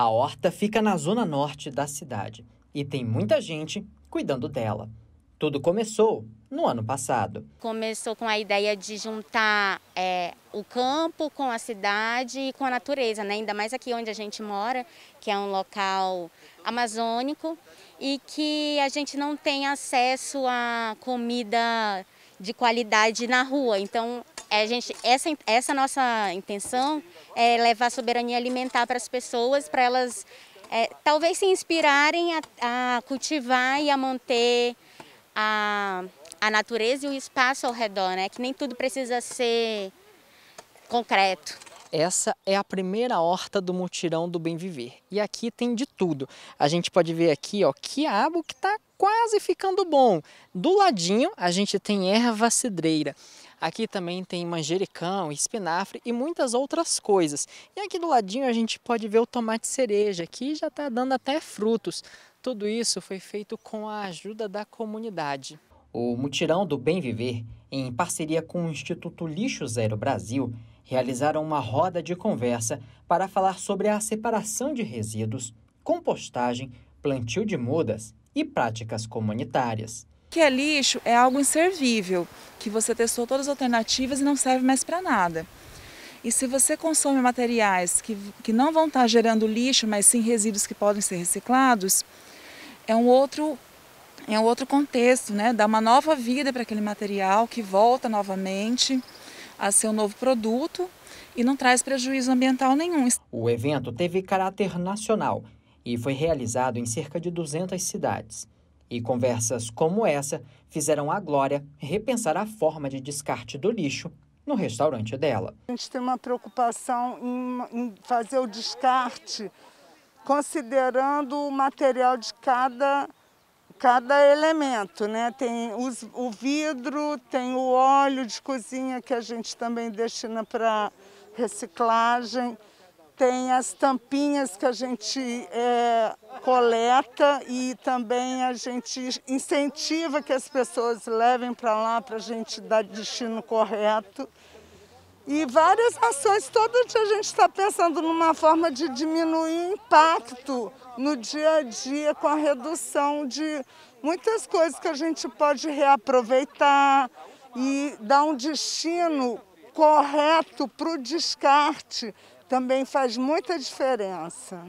A horta fica na zona norte da cidade e tem muita gente cuidando dela. Tudo começou no ano passado. Começou com a ideia de juntar é, o campo com a cidade e com a natureza, né? ainda mais aqui onde a gente mora, que é um local amazônico e que a gente não tem acesso a comida de qualidade na rua. Então, é, gente, essa, essa nossa intenção é levar a soberania alimentar para as pessoas, para elas é, talvez se inspirarem a, a, cultivar e a manter a, a natureza e o espaço ao redor, né? que nem tudo precisa ser concreto. Essa é a primeira horta do mutirão do bem viver. E aqui tem de tudo. A gente pode ver aqui, ó, quiabo que está quase ficando bom. Do ladinho, a gente tem erva cidreira. Aqui também tem manjericão, espinafre e muitas outras coisas. E aqui do ladinho a gente pode ver o tomate cereja, que já está dando até frutos. Tudo isso foi feito com a ajuda da comunidade. O Mutirão do Bem Viver, em parceria com o Instituto Lixo Zero Brasil, realizaram uma roda de conversa para falar sobre a separação de resíduos, compostagem, plantio de mudas e práticas comunitárias que é lixo é algo inservível, que você testou todas as alternativas e não serve mais para nada. E se você consome materiais que, que não vão estar tá gerando lixo, mas sim resíduos que podem ser reciclados, é um outro é um outro contexto, né? Dá uma nova vida para aquele material que volta novamente a ser um novo produto e não traz prejuízo ambiental nenhum. O evento teve caráter nacional e foi realizado em cerca de 200 cidades. E conversas como essa fizeram a Glória repensar a forma de descarte do lixo no restaurante dela. A gente tem uma preocupação em, fazer o descarte, considerando o material de cada cada elemento, né? Tem os, o vidro, tem o óleo de cozinha que a gente também destina para reciclagem tem as tampinhas que a gente é, coleta e também a gente incentiva que as pessoas levem para lá para a gente dar destino correto. E várias ações, todo dia a gente está pensando numa forma de diminuir o impacto no dia a dia com a redução de muitas coisas que a gente pode reaproveitar e dar um destino correto para o descarte também faz muita diferença.